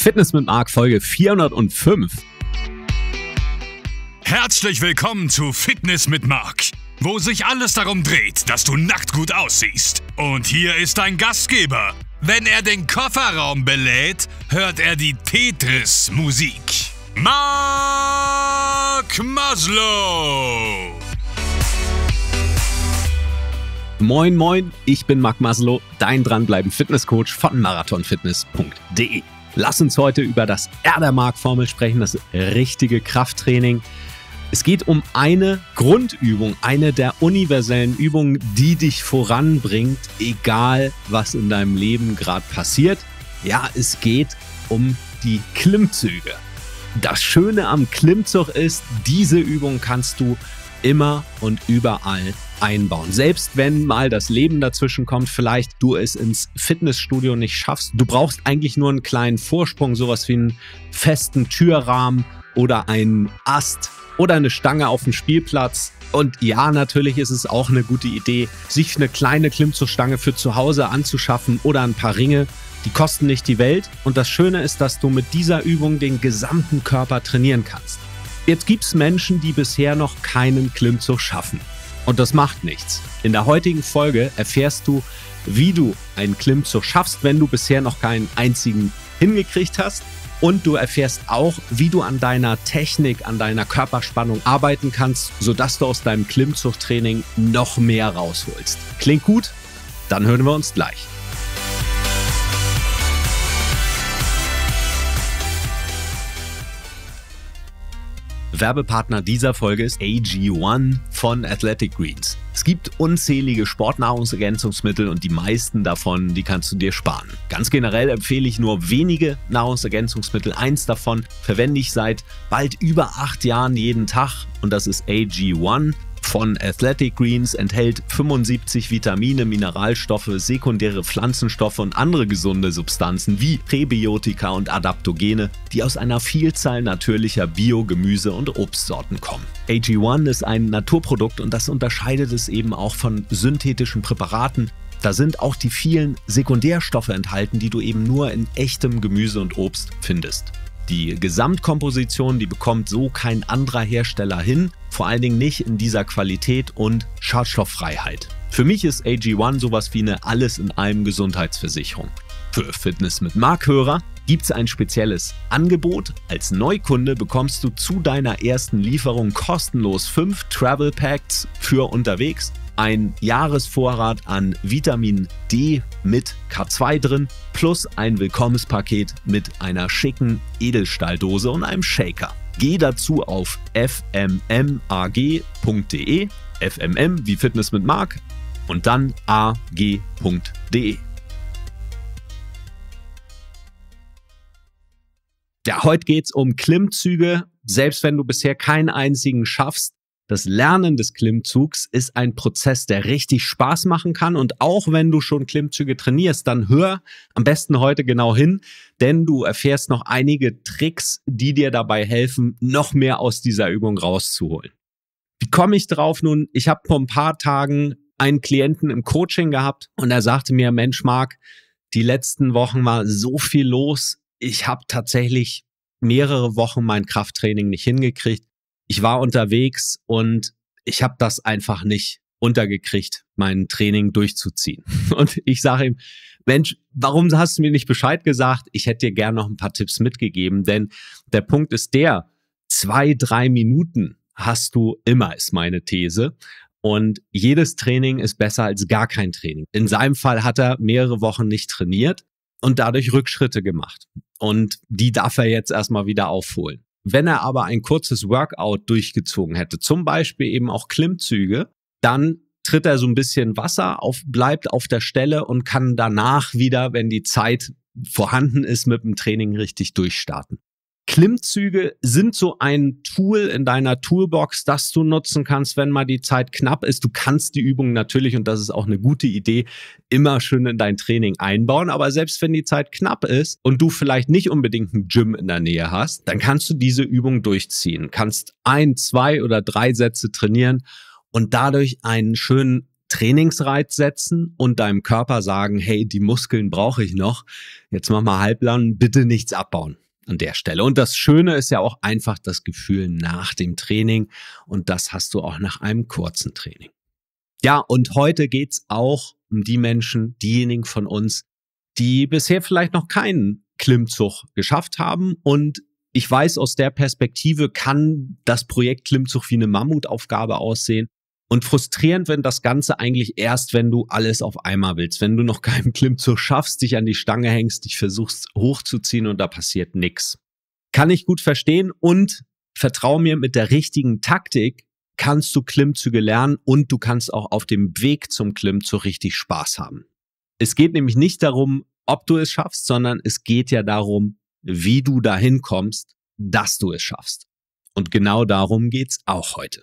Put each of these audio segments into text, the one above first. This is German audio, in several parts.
Fitness mit Marc Folge 405. Herzlich willkommen zu Fitness mit Marc, wo sich alles darum dreht, dass du nackt gut aussiehst. Und hier ist dein Gastgeber. Wenn er den Kofferraum belädt, hört er die Tetris-Musik. Marc Maslow. Moin, moin, ich bin Marc Maslow, dein Dranbleiben Fitnesscoach von marathonfitness.de. Lass uns heute über das Erdermark-Formel sprechen, das richtige Krafttraining. Es geht um eine Grundübung, eine der universellen Übungen, die dich voranbringt, egal was in deinem Leben gerade passiert. Ja, es geht um die Klimmzüge. Das Schöne am Klimmzug ist, diese Übung kannst du immer und überall einbauen. Selbst wenn mal das Leben dazwischen kommt, vielleicht du es ins Fitnessstudio nicht schaffst. Du brauchst eigentlich nur einen kleinen Vorsprung, sowas wie einen festen Türrahmen oder einen Ast oder eine Stange auf dem Spielplatz. Und ja, natürlich ist es auch eine gute Idee, sich eine kleine Klimmzugstange für zu Hause anzuschaffen oder ein paar Ringe. Die kosten nicht die Welt und das Schöne ist, dass du mit dieser Übung den gesamten Körper trainieren kannst. Jetzt gibt es Menschen, die bisher noch keinen Klimmzug schaffen. Und das macht nichts. In der heutigen Folge erfährst du, wie du einen Klimmzug schaffst, wenn du bisher noch keinen einzigen hingekriegt hast. Und du erfährst auch, wie du an deiner Technik, an deiner Körperspannung arbeiten kannst, sodass du aus deinem Klimmzugtraining noch mehr rausholst. Klingt gut? Dann hören wir uns gleich. Werbepartner dieser Folge ist AG1 von Athletic Greens. Es gibt unzählige Sportnahrungsergänzungsmittel und die meisten davon, die kannst du dir sparen. Ganz generell empfehle ich nur wenige Nahrungsergänzungsmittel. Eins davon verwende ich seit bald über acht Jahren jeden Tag und das ist AG1 von Athletic Greens enthält 75 Vitamine, Mineralstoffe, sekundäre Pflanzenstoffe und andere gesunde Substanzen wie Präbiotika und Adaptogene, die aus einer Vielzahl natürlicher Bio-Gemüse und Obstsorten kommen. AG1 ist ein Naturprodukt und das unterscheidet es eben auch von synthetischen Präparaten, da sind auch die vielen Sekundärstoffe enthalten, die du eben nur in echtem Gemüse und Obst findest. Die Gesamtkomposition, die bekommt so kein anderer Hersteller hin, vor allen Dingen nicht in dieser Qualität und Schadstofffreiheit. Für mich ist AG1 sowas wie eine alles in einem Gesundheitsversicherung. Für Fitness mit Markhörer gibt es ein spezielles Angebot. Als Neukunde bekommst du zu deiner ersten Lieferung kostenlos fünf Travel Packs für unterwegs ein Jahresvorrat an Vitamin D mit K2 drin, plus ein Willkommenspaket mit einer schicken Edelstahldose und einem Shaker. Geh dazu auf fmmag.de, fmm wie Fitness mit Mark und dann ag.de. Ja, heute geht es um Klimmzüge. Selbst wenn du bisher keinen einzigen schaffst, das Lernen des Klimmzugs ist ein Prozess, der richtig Spaß machen kann. Und auch wenn du schon Klimmzüge trainierst, dann hör am besten heute genau hin, denn du erfährst noch einige Tricks, die dir dabei helfen, noch mehr aus dieser Übung rauszuholen. Wie komme ich drauf nun? Ich habe vor ein paar Tagen einen Klienten im Coaching gehabt und er sagte mir, Mensch, Marc, die letzten Wochen war so viel los. Ich habe tatsächlich mehrere Wochen mein Krafttraining nicht hingekriegt ich war unterwegs und ich habe das einfach nicht untergekriegt, mein Training durchzuziehen. Und ich sage ihm, Mensch, warum hast du mir nicht Bescheid gesagt? Ich hätte dir gern noch ein paar Tipps mitgegeben, denn der Punkt ist der, zwei, drei Minuten hast du immer, ist meine These. Und jedes Training ist besser als gar kein Training. In seinem Fall hat er mehrere Wochen nicht trainiert und dadurch Rückschritte gemacht. Und die darf er jetzt erstmal wieder aufholen. Wenn er aber ein kurzes Workout durchgezogen hätte, zum Beispiel eben auch Klimmzüge, dann tritt er so ein bisschen Wasser auf, bleibt auf der Stelle und kann danach wieder, wenn die Zeit vorhanden ist, mit dem Training richtig durchstarten. Klimmzüge sind so ein Tool in deiner Toolbox, das du nutzen kannst, wenn mal die Zeit knapp ist. Du kannst die Übung natürlich, und das ist auch eine gute Idee, immer schön in dein Training einbauen. Aber selbst wenn die Zeit knapp ist und du vielleicht nicht unbedingt ein Gym in der Nähe hast, dann kannst du diese Übung durchziehen. Kannst ein, zwei oder drei Sätze trainieren und dadurch einen schönen Trainingsreiz setzen und deinem Körper sagen, hey, die Muskeln brauche ich noch. Jetzt mach mal halblang, bitte nichts abbauen an der Stelle. Und das Schöne ist ja auch einfach das Gefühl nach dem Training und das hast du auch nach einem kurzen Training. Ja, und heute geht's auch um die Menschen, diejenigen von uns, die bisher vielleicht noch keinen Klimmzug geschafft haben und ich weiß, aus der Perspektive kann das Projekt Klimmzug wie eine Mammutaufgabe aussehen. Und frustrierend, wenn das Ganze eigentlich erst, wenn du alles auf einmal willst, wenn du noch keinen Klimmzug schaffst, dich an die Stange hängst, dich versuchst hochzuziehen und da passiert nichts. Kann ich gut verstehen und vertrau mir, mit der richtigen Taktik kannst du Klimmzüge lernen und du kannst auch auf dem Weg zum Klimmzug richtig Spaß haben. Es geht nämlich nicht darum, ob du es schaffst, sondern es geht ja darum, wie du dahin kommst, dass du es schaffst. Und genau darum geht's auch heute.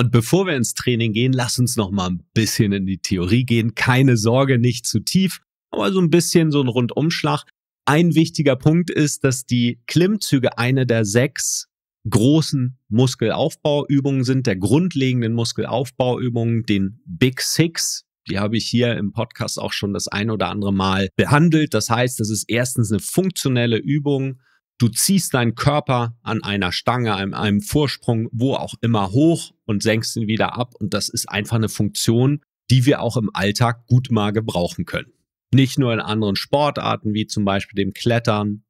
Und bevor wir ins Training gehen, lass uns noch mal ein bisschen in die Theorie gehen. Keine Sorge, nicht zu tief, aber so ein bisschen so ein Rundumschlag. Ein wichtiger Punkt ist, dass die Klimmzüge eine der sechs großen Muskelaufbauübungen sind, der grundlegenden Muskelaufbauübungen, den Big Six. Die habe ich hier im Podcast auch schon das ein oder andere Mal behandelt. Das heißt, das ist erstens eine funktionelle Übung, Du ziehst deinen Körper an einer Stange, an einem Vorsprung, wo auch immer hoch und senkst ihn wieder ab. Und das ist einfach eine Funktion, die wir auch im Alltag gut mal gebrauchen können. Nicht nur in anderen Sportarten wie zum Beispiel dem Klettern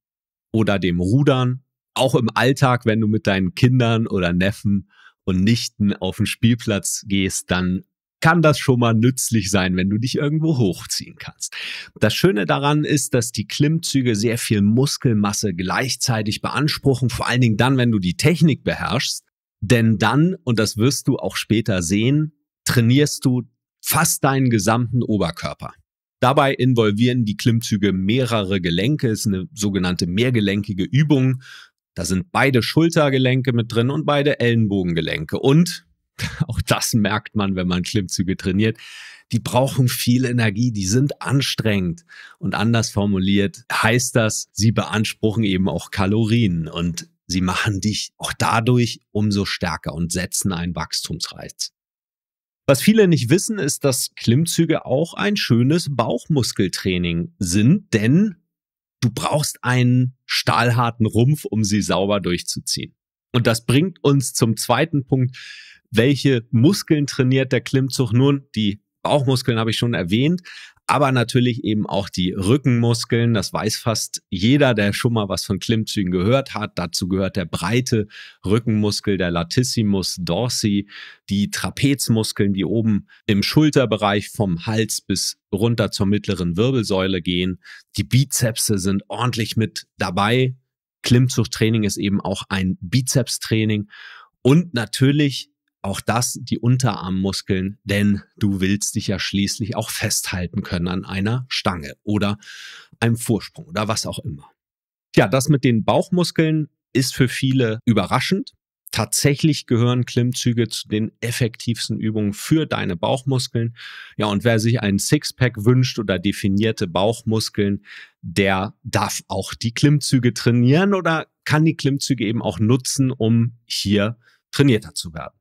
oder dem Rudern, auch im Alltag, wenn du mit deinen Kindern oder Neffen und Nichten auf den Spielplatz gehst, dann kann das schon mal nützlich sein, wenn du dich irgendwo hochziehen kannst. Das Schöne daran ist, dass die Klimmzüge sehr viel Muskelmasse gleichzeitig beanspruchen, vor allen Dingen dann, wenn du die Technik beherrschst. Denn dann, und das wirst du auch später sehen, trainierst du fast deinen gesamten Oberkörper. Dabei involvieren die Klimmzüge mehrere Gelenke, ist eine sogenannte mehrgelenkige Übung. Da sind beide Schultergelenke mit drin und beide Ellenbogengelenke und auch das merkt man, wenn man Klimmzüge trainiert, die brauchen viel Energie, die sind anstrengend. Und anders formuliert heißt das, sie beanspruchen eben auch Kalorien und sie machen dich auch dadurch umso stärker und setzen einen Wachstumsreiz. Was viele nicht wissen, ist, dass Klimmzüge auch ein schönes Bauchmuskeltraining sind, denn du brauchst einen stahlharten Rumpf, um sie sauber durchzuziehen. Und das bringt uns zum zweiten Punkt, welche Muskeln trainiert der Klimmzug nun? Die Bauchmuskeln habe ich schon erwähnt, aber natürlich eben auch die Rückenmuskeln. Das weiß fast jeder, der schon mal was von Klimmzügen gehört hat. Dazu gehört der breite Rückenmuskel, der Latissimus dorsi, die Trapezmuskeln, die oben im Schulterbereich vom Hals bis runter zur mittleren Wirbelsäule gehen. Die Bizepse sind ordentlich mit dabei. Klimmzugtraining ist eben auch ein Bizepstraining und natürlich auch das die Unterarmmuskeln, denn du willst dich ja schließlich auch festhalten können an einer Stange oder einem Vorsprung oder was auch immer. Ja, das mit den Bauchmuskeln ist für viele überraschend. Tatsächlich gehören Klimmzüge zu den effektivsten Übungen für deine Bauchmuskeln. Ja, und wer sich einen Sixpack wünscht oder definierte Bauchmuskeln, der darf auch die Klimmzüge trainieren oder kann die Klimmzüge eben auch nutzen, um hier trainierter zu werden.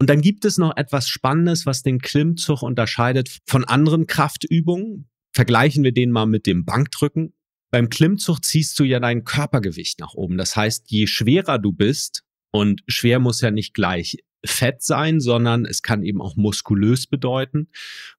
Und dann gibt es noch etwas Spannendes, was den Klimmzug unterscheidet von anderen Kraftübungen. Vergleichen wir den mal mit dem Bankdrücken. Beim Klimmzug ziehst du ja dein Körpergewicht nach oben. Das heißt, je schwerer du bist, und schwer muss ja nicht gleich Fett sein, sondern es kann eben auch muskulös bedeuten.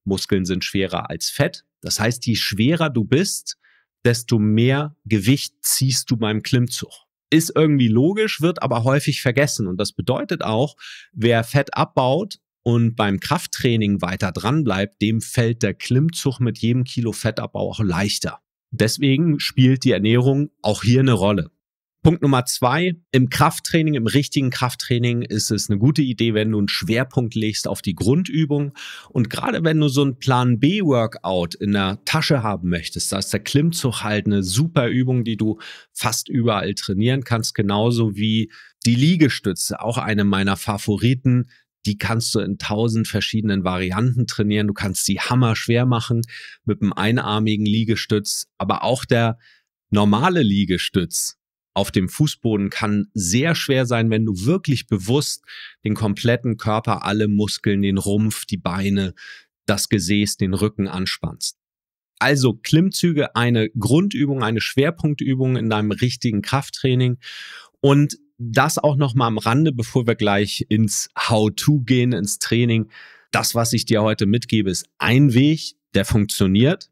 Muskeln sind schwerer als Fett. Das heißt, je schwerer du bist, desto mehr Gewicht ziehst du beim Klimmzug ist irgendwie logisch, wird aber häufig vergessen. Und das bedeutet auch, wer Fett abbaut und beim Krafttraining weiter dran bleibt, dem fällt der Klimmzug mit jedem Kilo Fettabbau auch leichter. Deswegen spielt die Ernährung auch hier eine Rolle. Punkt Nummer zwei, im Krafttraining, im richtigen Krafttraining ist es eine gute Idee, wenn du einen Schwerpunkt legst auf die Grundübung. Und gerade wenn du so einen Plan B-Workout in der Tasche haben möchtest, da ist der Klimmzug halt eine super Übung, die du fast überall trainieren kannst, genauso wie die Liegestütze, auch eine meiner Favoriten. Die kannst du in tausend verschiedenen Varianten trainieren. Du kannst die hammer schwer machen mit einem einarmigen Liegestütz, aber auch der normale Liegestütz auf dem Fußboden kann sehr schwer sein, wenn du wirklich bewusst den kompletten Körper, alle Muskeln, den Rumpf, die Beine, das Gesäß, den Rücken anspannst. Also Klimmzüge, eine Grundübung, eine Schwerpunktübung in deinem richtigen Krafttraining und das auch noch mal am Rande, bevor wir gleich ins How-to gehen, ins Training. Das, was ich dir heute mitgebe, ist ein Weg, der funktioniert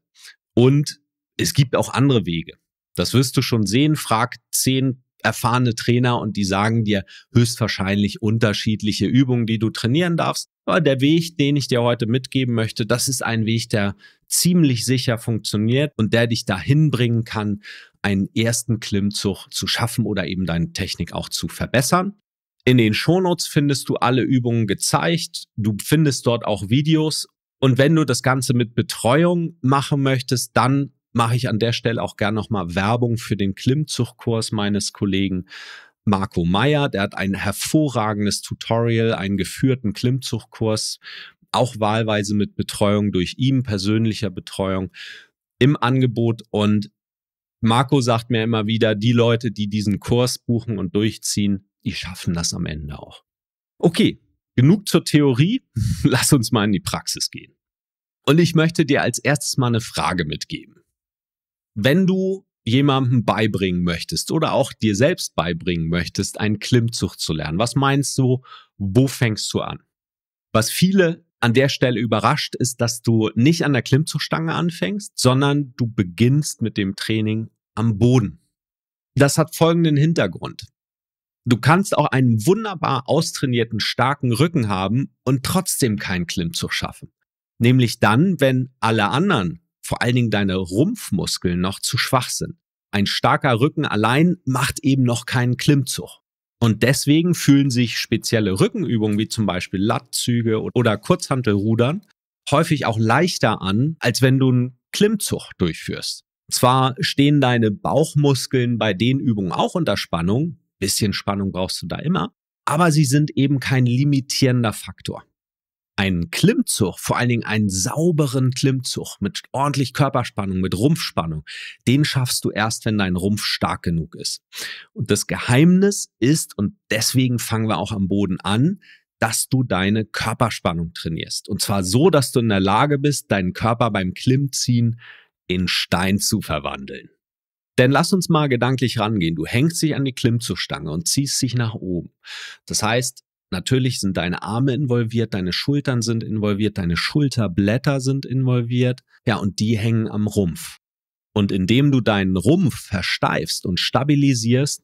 und es gibt auch andere Wege. Das wirst du schon sehen. Frag zehn erfahrene Trainer und die sagen dir höchstwahrscheinlich unterschiedliche Übungen, die du trainieren darfst. Aber der Weg, den ich dir heute mitgeben möchte, das ist ein Weg, der ziemlich sicher funktioniert und der dich dahin bringen kann, einen ersten Klimmzug zu schaffen oder eben deine Technik auch zu verbessern. In den Shownotes findest du alle Übungen gezeigt. Du findest dort auch Videos. Und wenn du das Ganze mit Betreuung machen möchtest, dann mache ich an der Stelle auch gerne nochmal Werbung für den Klimmzugkurs meines Kollegen Marco Meyer. Der hat ein hervorragendes Tutorial, einen geführten Klimmzugkurs, auch wahlweise mit Betreuung durch ihn, persönlicher Betreuung im Angebot. Und Marco sagt mir immer wieder, die Leute, die diesen Kurs buchen und durchziehen, die schaffen das am Ende auch. Okay, genug zur Theorie. Lass uns mal in die Praxis gehen. Und ich möchte dir als erstes mal eine Frage mitgeben. Wenn du jemandem beibringen möchtest oder auch dir selbst beibringen möchtest, einen Klimmzug zu lernen, was meinst du, wo fängst du an? Was viele an der Stelle überrascht, ist, dass du nicht an der Klimmzugstange anfängst, sondern du beginnst mit dem Training am Boden. Das hat folgenden Hintergrund. Du kannst auch einen wunderbar austrainierten, starken Rücken haben und trotzdem keinen Klimmzug schaffen. Nämlich dann, wenn alle anderen vor allen Dingen deine Rumpfmuskeln noch zu schwach sind. Ein starker Rücken allein macht eben noch keinen Klimmzug. Und deswegen fühlen sich spezielle Rückenübungen wie zum Beispiel Latzüge oder Kurzhantelrudern häufig auch leichter an, als wenn du einen Klimmzug durchführst. Zwar stehen deine Bauchmuskeln bei den Übungen auch unter Spannung, bisschen Spannung brauchst du da immer, aber sie sind eben kein limitierender Faktor einen Klimmzug, vor allen Dingen einen sauberen Klimmzug mit ordentlich Körperspannung, mit Rumpfspannung, den schaffst du erst, wenn dein Rumpf stark genug ist. Und das Geheimnis ist, und deswegen fangen wir auch am Boden an, dass du deine Körperspannung trainierst. Und zwar so, dass du in der Lage bist, deinen Körper beim Klimmziehen in Stein zu verwandeln. Denn lass uns mal gedanklich rangehen. Du hängst dich an die Klimmzugstange und ziehst dich nach oben. Das heißt, Natürlich sind deine Arme involviert, deine Schultern sind involviert, deine Schulterblätter sind involviert. Ja, und die hängen am Rumpf. Und indem du deinen Rumpf versteifst und stabilisierst,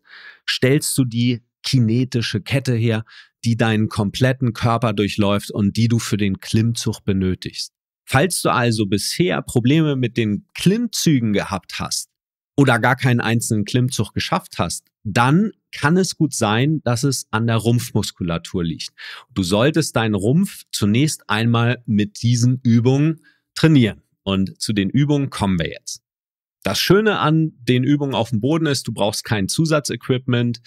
stellst du die kinetische Kette her, die deinen kompletten Körper durchläuft und die du für den Klimmzug benötigst. Falls du also bisher Probleme mit den Klimmzügen gehabt hast oder gar keinen einzelnen Klimmzug geschafft hast, dann kann es gut sein, dass es an der Rumpfmuskulatur liegt. Du solltest deinen Rumpf zunächst einmal mit diesen Übungen trainieren. Und zu den Übungen kommen wir jetzt. Das Schöne an den Übungen auf dem Boden ist, du brauchst kein Zusatzequipment.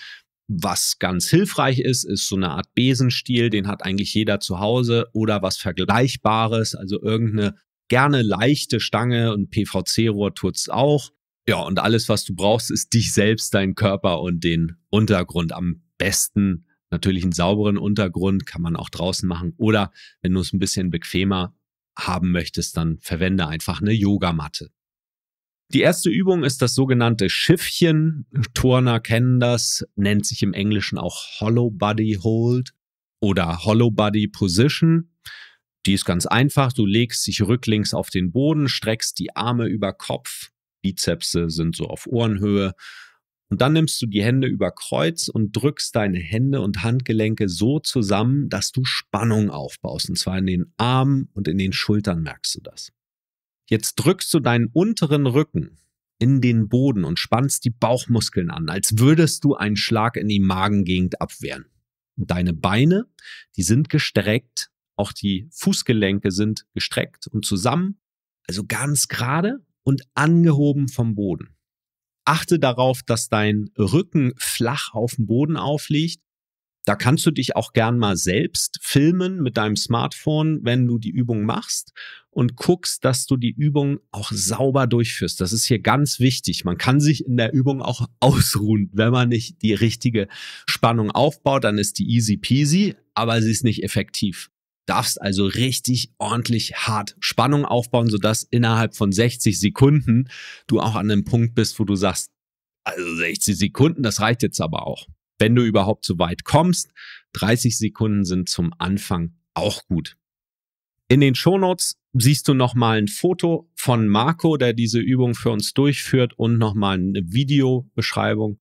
Was ganz hilfreich ist, ist so eine Art Besenstiel, den hat eigentlich jeder zu Hause oder was Vergleichbares, also irgendeine gerne leichte Stange und PVC-Rohr tut's auch. Ja, und alles, was du brauchst, ist dich selbst, dein Körper und den Untergrund. Am besten natürlich einen sauberen Untergrund, kann man auch draußen machen. Oder wenn du es ein bisschen bequemer haben möchtest, dann verwende einfach eine Yogamatte. Die erste Übung ist das sogenannte Schiffchen. Turner kennen das, nennt sich im Englischen auch Hollow Body Hold oder Hollow Body Position. Die ist ganz einfach. Du legst dich rücklings auf den Boden, streckst die Arme über Kopf Bizepse sind so auf Ohrenhöhe. Und dann nimmst du die Hände über Kreuz und drückst deine Hände und Handgelenke so zusammen, dass du Spannung aufbaust. Und zwar in den Armen und in den Schultern merkst du das. Jetzt drückst du deinen unteren Rücken in den Boden und spannst die Bauchmuskeln an, als würdest du einen Schlag in die Magengegend abwehren. Und deine Beine, die sind gestreckt, auch die Fußgelenke sind gestreckt und zusammen, also ganz gerade und angehoben vom Boden. Achte darauf, dass dein Rücken flach auf dem Boden aufliegt. Da kannst du dich auch gern mal selbst filmen mit deinem Smartphone, wenn du die Übung machst und guckst, dass du die Übung auch sauber durchführst. Das ist hier ganz wichtig. Man kann sich in der Übung auch ausruhen. Wenn man nicht die richtige Spannung aufbaut, dann ist die easy peasy, aber sie ist nicht effektiv darfst also richtig ordentlich hart Spannung aufbauen, sodass innerhalb von 60 Sekunden du auch an einem Punkt bist, wo du sagst, also 60 Sekunden, das reicht jetzt aber auch. Wenn du überhaupt so weit kommst, 30 Sekunden sind zum Anfang auch gut. In den Shownotes siehst du nochmal ein Foto von Marco, der diese Übung für uns durchführt und nochmal eine Videobeschreibung.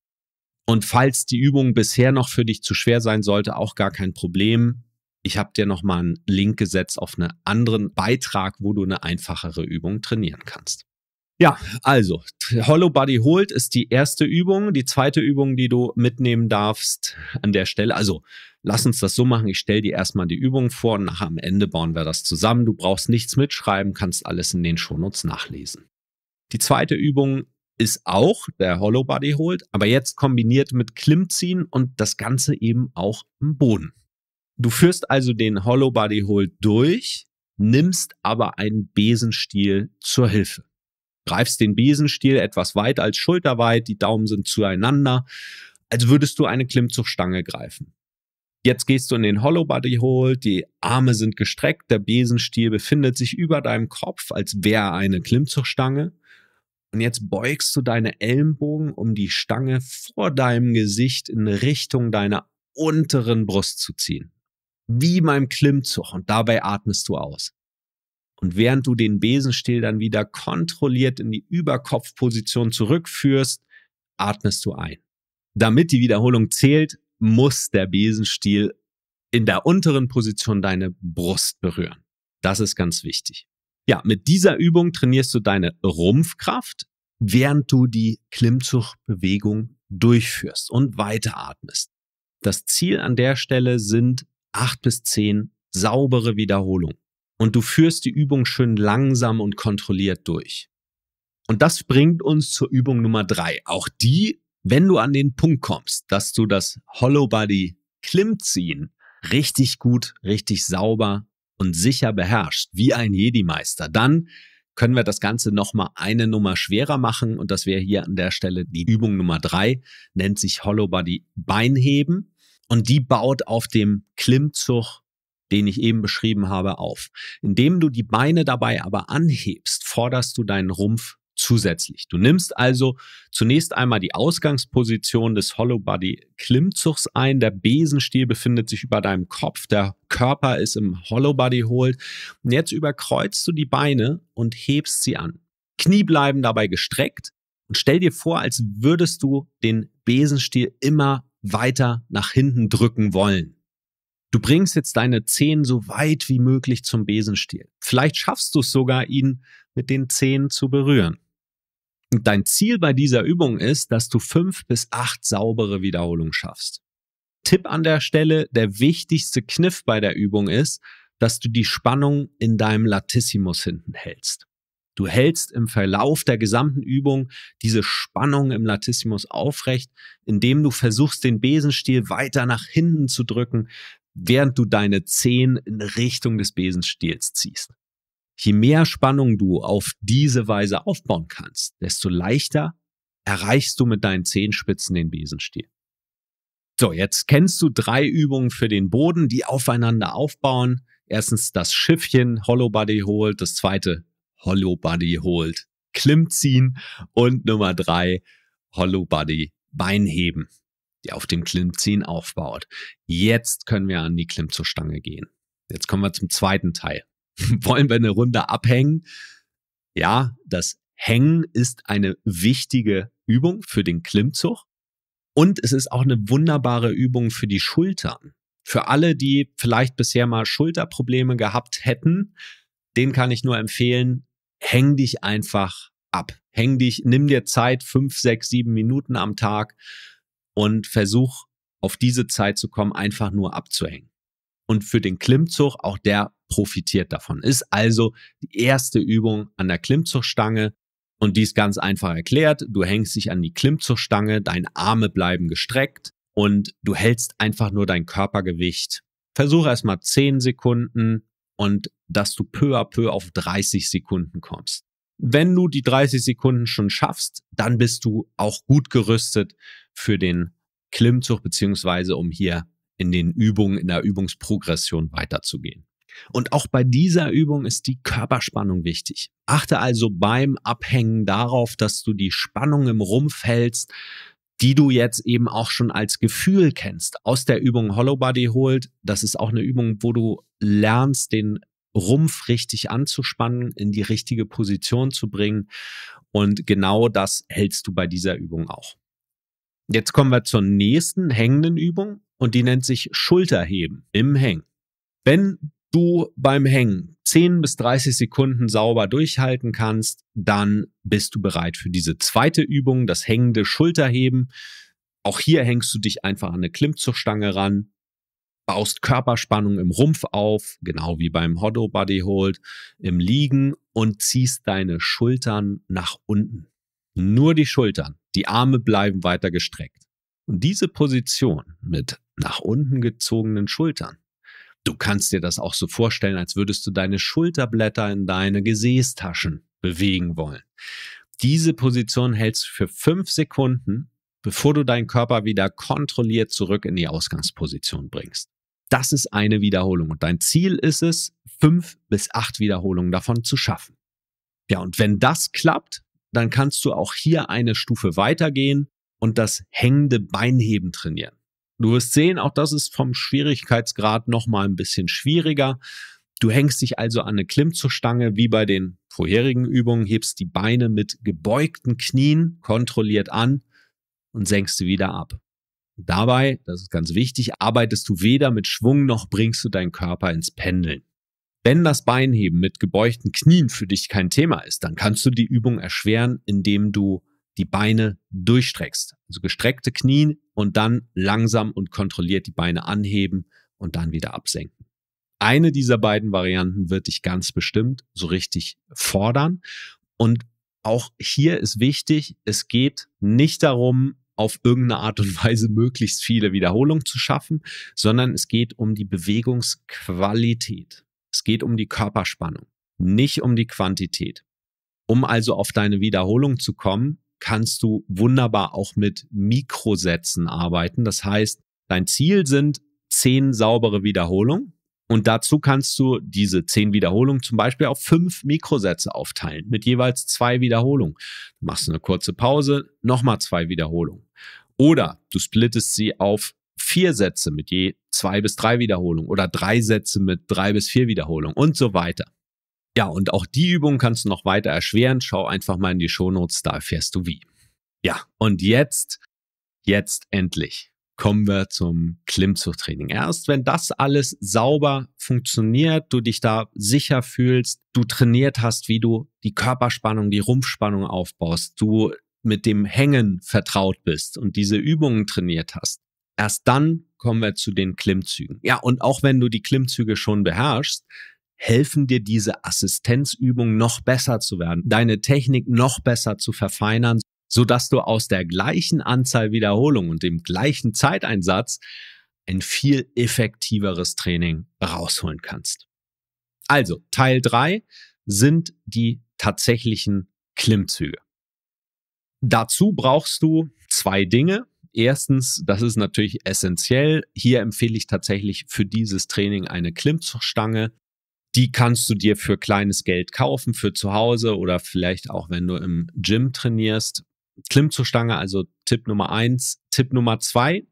Und falls die Übung bisher noch für dich zu schwer sein sollte, auch gar kein Problem ich habe dir nochmal einen Link gesetzt auf einen anderen Beitrag, wo du eine einfachere Übung trainieren kannst. Ja, also Hollow Body Hold ist die erste Übung. Die zweite Übung, die du mitnehmen darfst an der Stelle, also lass uns das so machen, ich stelle dir erstmal die Übung vor und nachher am Ende bauen wir das zusammen. Du brauchst nichts mitschreiben, kannst alles in den Shownotes nachlesen. Die zweite Übung ist auch der Hollow Body Hold, aber jetzt kombiniert mit Klimmziehen und das Ganze eben auch im Boden. Du führst also den Hollow Body Hold durch, nimmst aber einen Besenstiel zur Hilfe. Greifst den Besenstiel etwas weit als schulterweit, die Daumen sind zueinander, als würdest du eine Klimmzugstange greifen. Jetzt gehst du in den Hollow Body Hold, die Arme sind gestreckt, der Besenstiel befindet sich über deinem Kopf, als wäre eine Klimmzugstange. Und jetzt beugst du deine Ellenbogen, um die Stange vor deinem Gesicht in Richtung deiner unteren Brust zu ziehen wie beim Klimmzug und dabei atmest du aus. Und während du den Besenstiel dann wieder kontrolliert in die Überkopfposition zurückführst, atmest du ein. Damit die Wiederholung zählt, muss der Besenstiel in der unteren Position deine Brust berühren. Das ist ganz wichtig. Ja, mit dieser Übung trainierst du deine Rumpfkraft, während du die Klimmzugbewegung durchführst und weiteratmest. Das Ziel an der Stelle sind acht bis zehn saubere Wiederholungen. Und du führst die Übung schön langsam und kontrolliert durch. Und das bringt uns zur Übung Nummer drei. Auch die, wenn du an den Punkt kommst, dass du das Hollow Body Klimmziehen richtig gut, richtig sauber und sicher beherrscht, wie ein Jedi-Meister, dann können wir das Ganze nochmal eine Nummer schwerer machen. Und das wäre hier an der Stelle die Übung Nummer drei, nennt sich Hollow Body Beinheben. Und die baut auf dem Klimmzug, den ich eben beschrieben habe, auf. Indem du die Beine dabei aber anhebst, forderst du deinen Rumpf zusätzlich. Du nimmst also zunächst einmal die Ausgangsposition des Hollow Body Klimmzugs ein. Der Besenstiel befindet sich über deinem Kopf, der Körper ist im Hollow Body Hold. Und jetzt überkreuzt du die Beine und hebst sie an. Knie bleiben dabei gestreckt und stell dir vor, als würdest du den Besenstiel immer weiter nach hinten drücken wollen. Du bringst jetzt deine Zehen so weit wie möglich zum Besenstiel. Vielleicht schaffst du es sogar, ihn mit den Zehen zu berühren. Und dein Ziel bei dieser Übung ist, dass du fünf bis acht saubere Wiederholungen schaffst. Tipp an der Stelle, der wichtigste Kniff bei der Übung ist, dass du die Spannung in deinem Latissimus hinten hältst. Du hältst im Verlauf der gesamten Übung diese Spannung im Latissimus aufrecht, indem du versuchst, den Besenstiel weiter nach hinten zu drücken, während du deine Zehen in Richtung des Besenstiels ziehst. Je mehr Spannung du auf diese Weise aufbauen kannst, desto leichter erreichst du mit deinen Zehenspitzen den Besenstiel. So, jetzt kennst du drei Übungen für den Boden, die aufeinander aufbauen. Erstens das Schiffchen Hollow Body Hold, das zweite Hollow Buddy Hold Klimmziehen und Nummer drei Hollow Buddy Beinheben, die auf dem Klimmziehen aufbaut. Jetzt können wir an die Klimm gehen. Jetzt kommen wir zum zweiten Teil. Wollen wir eine Runde abhängen? Ja, das Hängen ist eine wichtige Übung für den Klimmzug und es ist auch eine wunderbare Übung für die Schultern. Für alle, die vielleicht bisher mal Schulterprobleme gehabt hätten, den kann ich nur empfehlen, häng dich einfach ab. Häng dich, nimm dir Zeit, fünf, sechs, sieben Minuten am Tag und versuch auf diese Zeit zu kommen, einfach nur abzuhängen. Und für den Klimmzug, auch der profitiert davon. Ist also die erste Übung an der Klimmzugstange und die ist ganz einfach erklärt. Du hängst dich an die Klimmzugstange, deine Arme bleiben gestreckt und du hältst einfach nur dein Körpergewicht. Versuch erstmal zehn Sekunden und dass du peu à peu auf 30 Sekunden kommst. Wenn du die 30 Sekunden schon schaffst, dann bist du auch gut gerüstet für den Klimmzug beziehungsweise um hier in den Übungen, in der Übungsprogression weiterzugehen. Und auch bei dieser Übung ist die Körperspannung wichtig. Achte also beim Abhängen darauf, dass du die Spannung im Rumpf hältst, die du jetzt eben auch schon als Gefühl kennst. Aus der Übung Hollow Body Hold, das ist auch eine Übung, wo du lernst, den Rumpf richtig anzuspannen, in die richtige Position zu bringen. Und genau das hältst du bei dieser Übung auch. Jetzt kommen wir zur nächsten hängenden Übung und die nennt sich Schulterheben im Hängen. Wenn du beim Hängen 10 bis 30 Sekunden sauber durchhalten kannst, dann bist du bereit für diese zweite Übung, das hängende Schulterheben. Auch hier hängst du dich einfach an eine Klimmzugstange ran, baust Körperspannung im Rumpf auf, genau wie beim Hoddo Body Hold im Liegen und ziehst deine Schultern nach unten. Nur die Schultern, die Arme bleiben weiter gestreckt. Und diese Position mit nach unten gezogenen Schultern Du kannst dir das auch so vorstellen, als würdest du deine Schulterblätter in deine Gesäßtaschen bewegen wollen. Diese Position hältst du für fünf Sekunden, bevor du deinen Körper wieder kontrolliert zurück in die Ausgangsposition bringst. Das ist eine Wiederholung und dein Ziel ist es, fünf bis acht Wiederholungen davon zu schaffen. Ja, und wenn das klappt, dann kannst du auch hier eine Stufe weitergehen und das hängende Beinheben trainieren. Du wirst sehen, auch das ist vom Schwierigkeitsgrad nochmal ein bisschen schwieriger. Du hängst dich also an eine Klimmzugstange wie bei den vorherigen Übungen, hebst die Beine mit gebeugten Knien kontrolliert an und senkst sie wieder ab. Dabei, das ist ganz wichtig, arbeitest du weder mit Schwung noch bringst du deinen Körper ins Pendeln. Wenn das Beinheben mit gebeugten Knien für dich kein Thema ist, dann kannst du die Übung erschweren, indem du die Beine durchstreckst. Also gestreckte Knien und dann langsam und kontrolliert die Beine anheben und dann wieder absenken. Eine dieser beiden Varianten wird dich ganz bestimmt so richtig fordern. Und auch hier ist wichtig, es geht nicht darum, auf irgendeine Art und Weise möglichst viele Wiederholungen zu schaffen, sondern es geht um die Bewegungsqualität. Es geht um die Körperspannung, nicht um die Quantität. Um also auf deine Wiederholung zu kommen, kannst du wunderbar auch mit Mikrosätzen arbeiten. Das heißt, dein Ziel sind zehn saubere Wiederholungen. Und dazu kannst du diese zehn Wiederholungen zum Beispiel auf fünf Mikrosätze aufteilen, mit jeweils zwei Wiederholungen. Du machst eine kurze Pause, nochmal zwei Wiederholungen. Oder du splittest sie auf vier Sätze mit je zwei bis drei Wiederholungen oder drei Sätze mit drei bis vier Wiederholungen und so weiter. Ja, und auch die Übung kannst du noch weiter erschweren. Schau einfach mal in die Shownotes, da erfährst du wie. Ja, und jetzt, jetzt endlich kommen wir zum Klimmzugtraining. Erst wenn das alles sauber funktioniert, du dich da sicher fühlst, du trainiert hast, wie du die Körperspannung, die Rumpfspannung aufbaust, du mit dem Hängen vertraut bist und diese Übungen trainiert hast, erst dann kommen wir zu den Klimmzügen. Ja, und auch wenn du die Klimmzüge schon beherrschst, helfen dir diese Assistenzübungen noch besser zu werden, deine Technik noch besser zu verfeinern, sodass du aus der gleichen Anzahl Wiederholungen und dem gleichen Zeiteinsatz ein viel effektiveres Training rausholen kannst. Also, Teil drei sind die tatsächlichen Klimmzüge. Dazu brauchst du zwei Dinge. Erstens, das ist natürlich essentiell. Hier empfehle ich tatsächlich für dieses Training eine Klimmzugstange. Die kannst du dir für kleines Geld kaufen, für zu Hause oder vielleicht auch, wenn du im Gym trainierst. Klimmzugstange, also Tipp Nummer eins. Tipp Nummer zwei,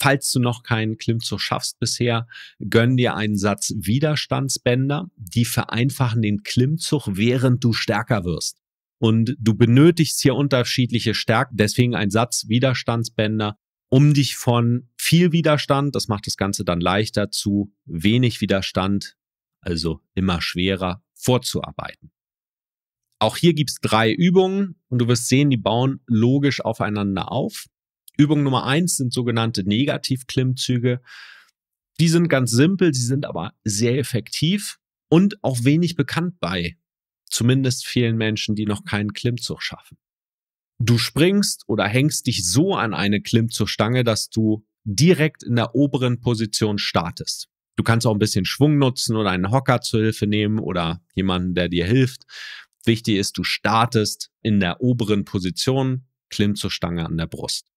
falls du noch keinen Klimmzug schaffst bisher, gönn dir einen Satz Widerstandsbänder. Die vereinfachen den Klimmzug, während du stärker wirst. Und du benötigst hier unterschiedliche Stärken, deswegen ein Satz Widerstandsbänder, um dich von viel Widerstand, das macht das Ganze dann leichter, zu wenig Widerstand also immer schwerer vorzuarbeiten. Auch hier gibt es drei Übungen und du wirst sehen, die bauen logisch aufeinander auf. Übung Nummer eins sind sogenannte Negativklimmzüge. Die sind ganz simpel, sie sind aber sehr effektiv und auch wenig bekannt bei zumindest vielen Menschen, die noch keinen Klimmzug schaffen. Du springst oder hängst dich so an eine Klimmzugstange, dass du direkt in der oberen Position startest. Du kannst auch ein bisschen Schwung nutzen oder einen Hocker zur Hilfe nehmen oder jemanden, der dir hilft. Wichtig ist, du startest in der oberen Position, Klimm zur Stange an der Brust.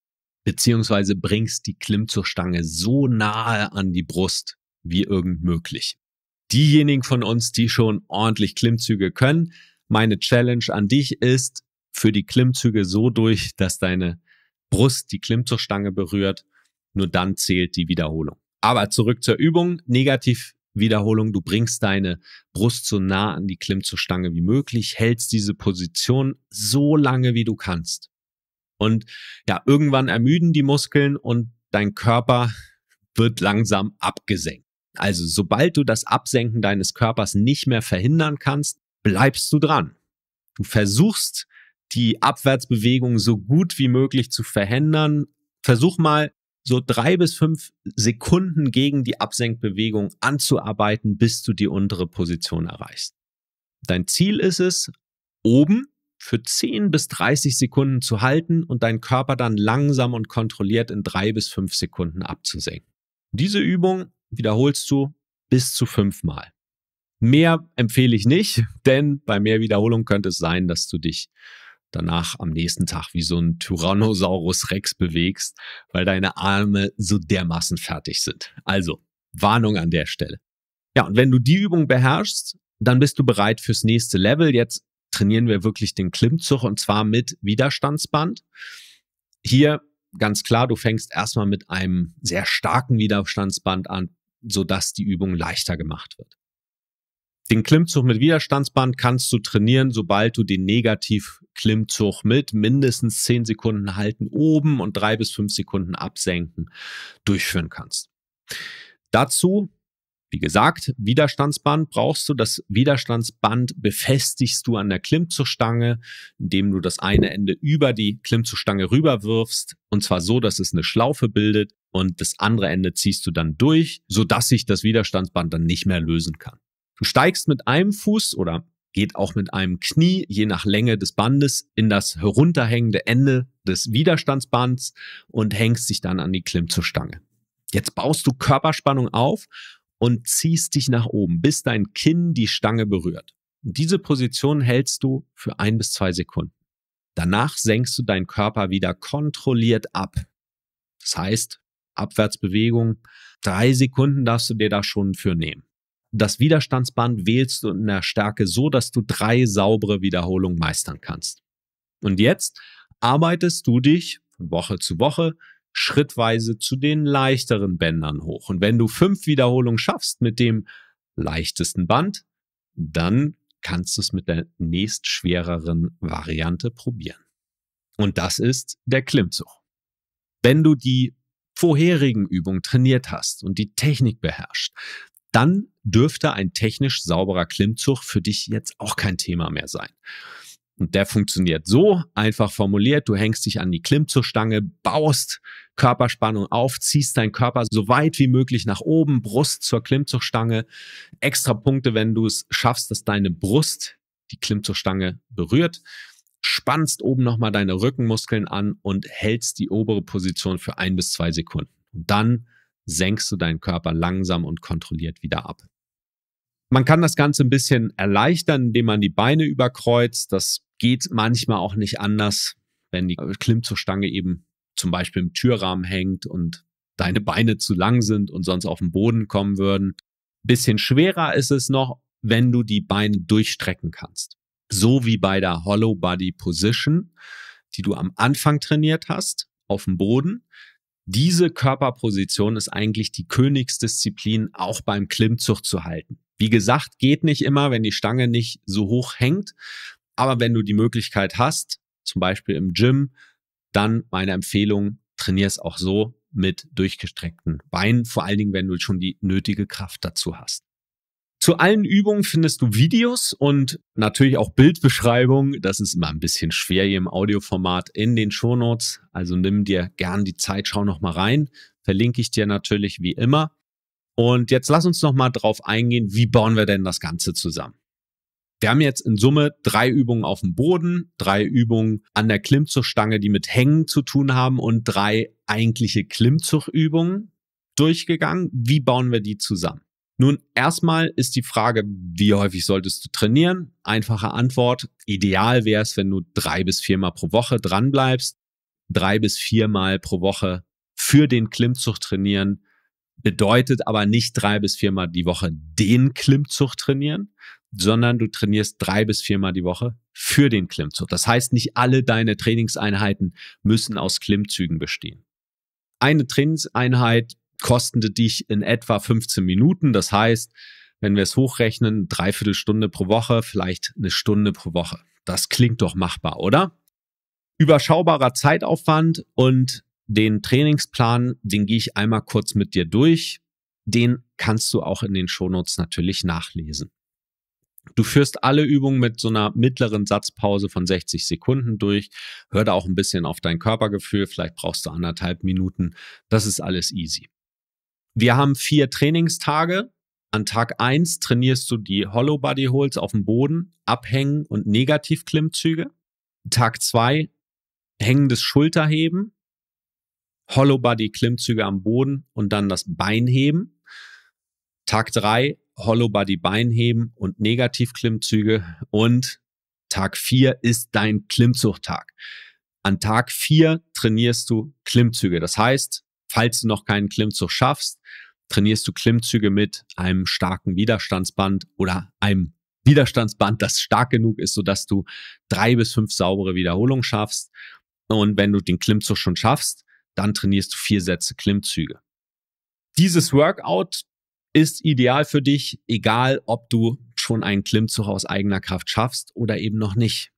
Beziehungsweise bringst die Klimm zur Stange so nahe an die Brust wie irgend möglich. Diejenigen von uns, die schon ordentlich Klimmzüge können, meine Challenge an dich ist, für die Klimmzüge so durch, dass deine Brust die Klimm zur Stange berührt. Nur dann zählt die Wiederholung. Aber zurück zur Übung. Negativ Wiederholung, du bringst deine Brust so nah an die Klimmzustange wie möglich, hältst diese Position so lange wie du kannst. Und ja, irgendwann ermüden die Muskeln und dein Körper wird langsam abgesenkt. Also sobald du das Absenken deines Körpers nicht mehr verhindern kannst, bleibst du dran. Du versuchst die Abwärtsbewegung so gut wie möglich zu verhindern. Versuch mal so drei bis fünf Sekunden gegen die Absenkbewegung anzuarbeiten, bis du die untere Position erreichst. Dein Ziel ist es, oben für 10 bis 30 Sekunden zu halten und deinen Körper dann langsam und kontrolliert in drei bis fünf Sekunden abzusenken. Diese Übung wiederholst du bis zu fünfmal. Mehr empfehle ich nicht, denn bei mehr Wiederholung könnte es sein, dass du dich danach am nächsten Tag wie so ein Tyrannosaurus Rex bewegst, weil deine Arme so dermaßen fertig sind. Also, Warnung an der Stelle. Ja, und wenn du die Übung beherrschst, dann bist du bereit fürs nächste Level. Jetzt trainieren wir wirklich den Klimmzug und zwar mit Widerstandsband. Hier ganz klar, du fängst erstmal mit einem sehr starken Widerstandsband an, sodass die Übung leichter gemacht wird. Den Klimmzug mit Widerstandsband kannst du trainieren, sobald du den Negativ-Klimmzug mit mindestens 10 Sekunden halten oben und 3 bis 5 Sekunden absenken durchführen kannst. Dazu, wie gesagt, Widerstandsband brauchst du. Das Widerstandsband befestigst du an der Klimmzugstange, indem du das eine Ende über die Klimmzugstange rüberwirfst. Und zwar so, dass es eine Schlaufe bildet und das andere Ende ziehst du dann durch, sodass sich das Widerstandsband dann nicht mehr lösen kann. Du steigst mit einem Fuß oder geht auch mit einem Knie, je nach Länge des Bandes, in das herunterhängende Ende des Widerstandsbands und hängst dich dann an die Klimm zur Stange. Jetzt baust du Körperspannung auf und ziehst dich nach oben, bis dein Kinn die Stange berührt. Diese Position hältst du für ein bis zwei Sekunden. Danach senkst du deinen Körper wieder kontrolliert ab. Das heißt, Abwärtsbewegung, drei Sekunden darfst du dir da schon für nehmen das Widerstandsband wählst du in der Stärke so, dass du drei saubere Wiederholungen meistern kannst. Und jetzt arbeitest du dich von Woche zu Woche schrittweise zu den leichteren Bändern hoch. Und wenn du fünf Wiederholungen schaffst mit dem leichtesten Band, dann kannst du es mit der nächstschwereren Variante probieren. Und das ist der Klimmzug. Wenn du die vorherigen Übungen trainiert hast und die Technik beherrscht, dann dürfte ein technisch sauberer Klimmzug für dich jetzt auch kein Thema mehr sein. Und der funktioniert so, einfach formuliert, du hängst dich an die Klimmzugstange, baust Körperspannung auf, ziehst deinen Körper so weit wie möglich nach oben, Brust zur Klimmzugstange. Extra Punkte, wenn du es schaffst, dass deine Brust die Klimmzugstange berührt. Spannst oben nochmal deine Rückenmuskeln an und hältst die obere Position für ein bis zwei Sekunden. Und dann senkst du deinen Körper langsam und kontrolliert wieder ab. Man kann das Ganze ein bisschen erleichtern, indem man die Beine überkreuzt. Das geht manchmal auch nicht anders, wenn die Klimmzugstange eben zum Beispiel im Türrahmen hängt und deine Beine zu lang sind und sonst auf den Boden kommen würden. Bisschen schwerer ist es noch, wenn du die Beine durchstrecken kannst. So wie bei der Hollow Body Position, die du am Anfang trainiert hast, auf dem Boden. Diese Körperposition ist eigentlich die Königsdisziplin, auch beim Klimmzug zu halten. Wie gesagt, geht nicht immer, wenn die Stange nicht so hoch hängt. Aber wenn du die Möglichkeit hast, zum Beispiel im Gym, dann meine Empfehlung, trainier es auch so mit durchgestreckten Beinen, vor allen Dingen, wenn du schon die nötige Kraft dazu hast. Zu allen Übungen findest du Videos und natürlich auch Bildbeschreibungen. Das ist immer ein bisschen schwer hier im Audioformat in den Shownotes. Also nimm dir gern die Zeit, schau nochmal rein. Verlinke ich dir natürlich wie immer. Und jetzt lass uns nochmal drauf eingehen, wie bauen wir denn das Ganze zusammen? Wir haben jetzt in Summe drei Übungen auf dem Boden, drei Übungen an der Klimmzugstange, die mit Hängen zu tun haben und drei eigentliche Klimmzugübungen durchgegangen. Wie bauen wir die zusammen? Nun, erstmal ist die Frage, wie häufig solltest du trainieren? Einfache Antwort. Ideal wäre es, wenn du drei bis viermal pro Woche dranbleibst. Drei bis viermal pro Woche für den Klimmzug trainieren Bedeutet aber nicht drei bis viermal die Woche den Klimmzug trainieren, sondern du trainierst drei bis viermal die Woche für den Klimmzug. Das heißt, nicht alle deine Trainingseinheiten müssen aus Klimmzügen bestehen. Eine Trainingseinheit kostete dich in etwa 15 Minuten. Das heißt, wenn wir es hochrechnen, dreiviertel Stunde pro Woche, vielleicht eine Stunde pro Woche. Das klingt doch machbar, oder? Überschaubarer Zeitaufwand und den Trainingsplan, den gehe ich einmal kurz mit dir durch. Den kannst du auch in den Shownotes natürlich nachlesen. Du führst alle Übungen mit so einer mittleren Satzpause von 60 Sekunden durch. Hör da auch ein bisschen auf dein Körpergefühl. Vielleicht brauchst du anderthalb Minuten. Das ist alles easy. Wir haben vier Trainingstage. An Tag 1 trainierst du die Hollow Body Holds auf dem Boden, Abhängen und Negativklimmzüge. Tag 2 hängendes Schulterheben Hollow Body Klimmzüge am Boden und dann das Bein heben. Tag drei Hollow Body Bein heben und Negativ-Klimmzüge. und Tag vier ist dein Klimmzugtag. An Tag vier trainierst du Klimmzüge. Das heißt, falls du noch keinen Klimmzug schaffst, trainierst du Klimmzüge mit einem starken Widerstandsband oder einem Widerstandsband, das stark genug ist, sodass du drei bis fünf saubere Wiederholungen schaffst. Und wenn du den Klimmzug schon schaffst, dann trainierst du vier Sätze Klimmzüge. Dieses Workout ist ideal für dich, egal ob du schon einen Klimmzug aus eigener Kraft schaffst oder eben noch nicht.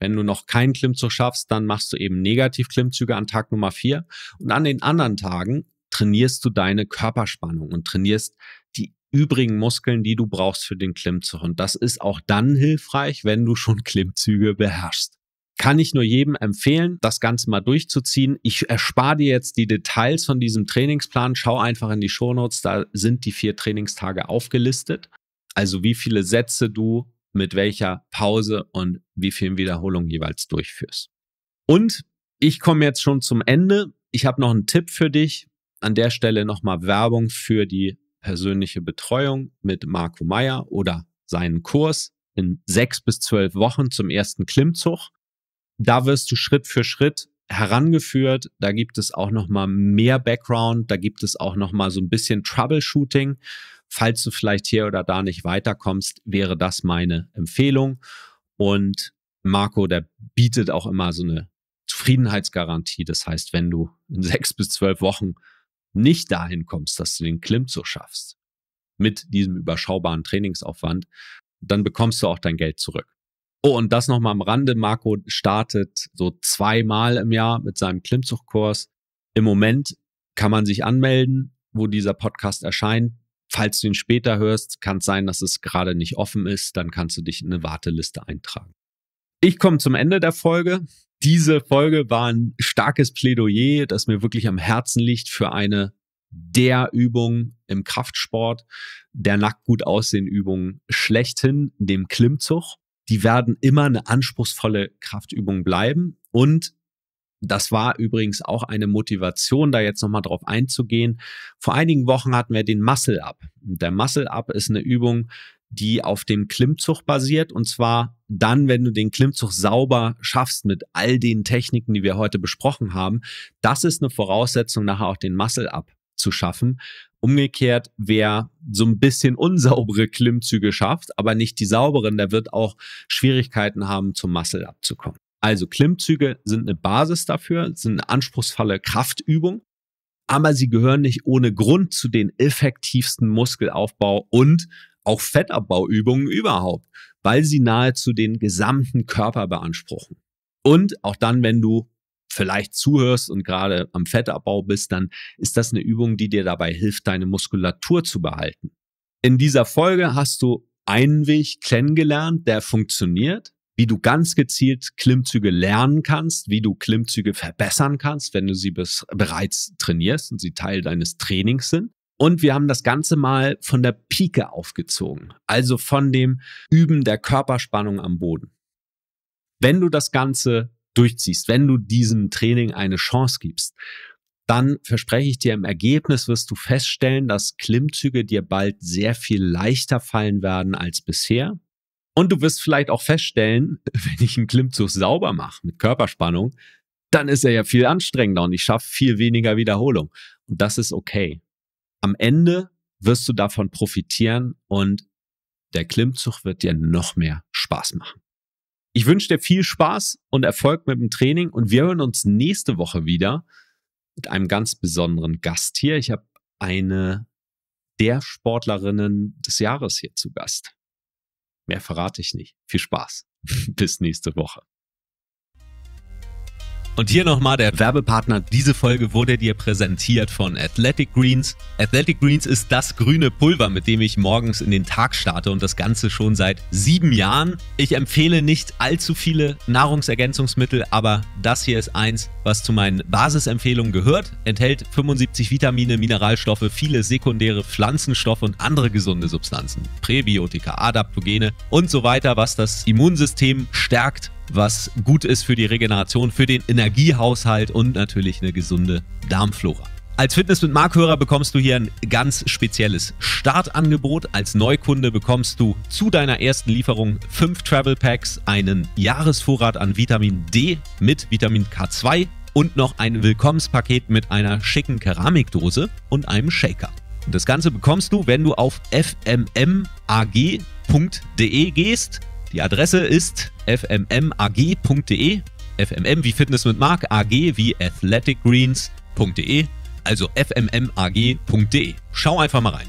Wenn du noch keinen Klimmzug schaffst, dann machst du eben Negativ-Klimmzüge an Tag Nummer vier und an den anderen Tagen trainierst du deine Körperspannung und trainierst die übrigen Muskeln, die du brauchst für den Klimmzug. Und das ist auch dann hilfreich, wenn du schon Klimmzüge beherrschst kann ich nur jedem empfehlen, das Ganze mal durchzuziehen. Ich erspare dir jetzt die Details von diesem Trainingsplan. Schau einfach in die Shownotes, da sind die vier Trainingstage aufgelistet. Also wie viele Sätze du mit welcher Pause und wie vielen Wiederholungen jeweils durchführst. Und ich komme jetzt schon zum Ende. Ich habe noch einen Tipp für dich. An der Stelle nochmal Werbung für die persönliche Betreuung mit Marco Meyer oder seinen Kurs in sechs bis zwölf Wochen zum ersten Klimmzug da wirst du Schritt für Schritt herangeführt. Da gibt es auch noch mal mehr Background, da gibt es auch noch mal so ein bisschen Troubleshooting. Falls du vielleicht hier oder da nicht weiterkommst, wäre das meine Empfehlung. Und Marco, der bietet auch immer so eine Zufriedenheitsgarantie. Das heißt, wenn du in sechs bis zwölf Wochen nicht dahin kommst, dass du den Klimmzug schaffst, mit diesem überschaubaren Trainingsaufwand, dann bekommst du auch dein Geld zurück. Oh, und das nochmal am Rande. Marco startet so zweimal im Jahr mit seinem Klimmzugkurs. Im Moment kann man sich anmelden, wo dieser Podcast erscheint. Falls du ihn später hörst, kann es sein, dass es gerade nicht offen ist. Dann kannst du dich in eine Warteliste eintragen. Ich komme zum Ende der Folge. Diese Folge war ein starkes Plädoyer, das mir wirklich am Herzen liegt für eine der Übungen im Kraftsport, der nackt gut aussehen Übungen schlechthin, dem Klimmzug die werden immer eine anspruchsvolle Kraftübung bleiben. Und das war übrigens auch eine Motivation, da jetzt nochmal drauf einzugehen. Vor einigen Wochen hatten wir den Muscle Up. Der Muscle Up ist eine Übung, die auf dem Klimmzug basiert. Und zwar dann, wenn du den Klimmzug sauber schaffst mit all den Techniken, die wir heute besprochen haben. Das ist eine Voraussetzung, nachher auch den Muscle Up zu schaffen. Umgekehrt, wer so ein bisschen unsaubere Klimmzüge schafft, aber nicht die sauberen, der wird auch Schwierigkeiten haben, zum Muscle abzukommen. Also Klimmzüge sind eine Basis dafür, sind eine anspruchsvolle Kraftübung, aber sie gehören nicht ohne Grund zu den effektivsten Muskelaufbau und auch Fettabbauübungen überhaupt, weil sie nahezu den gesamten Körper beanspruchen. Und auch dann, wenn du vielleicht zuhörst und gerade am Fettabbau bist, dann ist das eine Übung, die dir dabei hilft, deine Muskulatur zu behalten. In dieser Folge hast du einen Weg kennengelernt, der funktioniert, wie du ganz gezielt Klimmzüge lernen kannst, wie du Klimmzüge verbessern kannst, wenn du sie bereits trainierst und sie Teil deines Trainings sind. Und wir haben das Ganze mal von der Pike aufgezogen, also von dem Üben der Körperspannung am Boden. Wenn du das Ganze durchziehst, wenn du diesem Training eine Chance gibst, dann verspreche ich dir, im Ergebnis wirst du feststellen, dass Klimmzüge dir bald sehr viel leichter fallen werden als bisher. Und du wirst vielleicht auch feststellen, wenn ich einen Klimmzug sauber mache mit Körperspannung, dann ist er ja viel anstrengender und ich schaffe viel weniger Wiederholung. Und das ist okay. Am Ende wirst du davon profitieren und der Klimmzug wird dir noch mehr Spaß machen. Ich wünsche dir viel Spaß und Erfolg mit dem Training und wir hören uns nächste Woche wieder mit einem ganz besonderen Gast hier. Ich habe eine der Sportlerinnen des Jahres hier zu Gast. Mehr verrate ich nicht. Viel Spaß. Bis nächste Woche. Und hier nochmal der Werbepartner. Diese Folge wurde dir präsentiert von Athletic Greens. Athletic Greens ist das grüne Pulver, mit dem ich morgens in den Tag starte und das Ganze schon seit sieben Jahren. Ich empfehle nicht allzu viele Nahrungsergänzungsmittel, aber das hier ist eins, was zu meinen Basisempfehlungen gehört. Enthält 75 Vitamine, Mineralstoffe, viele sekundäre Pflanzenstoffe und andere gesunde Substanzen. Präbiotika, Adaptogene und so weiter, was das Immunsystem stärkt was gut ist für die Regeneration, für den Energiehaushalt und natürlich eine gesunde Darmflora. Als Fitness mit Markhörer bekommst du hier ein ganz spezielles Startangebot. Als Neukunde bekommst du zu deiner ersten Lieferung fünf Travel Packs, einen Jahresvorrat an Vitamin D mit Vitamin K2 und noch ein Willkommenspaket mit einer schicken Keramikdose und einem Shaker. Und das Ganze bekommst du, wenn du auf fmmag.de gehst die Adresse ist fmmag.de. FMM wie Fitness mit Mark, AG wie athleticgreens.de. Also fmmag.de. Schau einfach mal rein.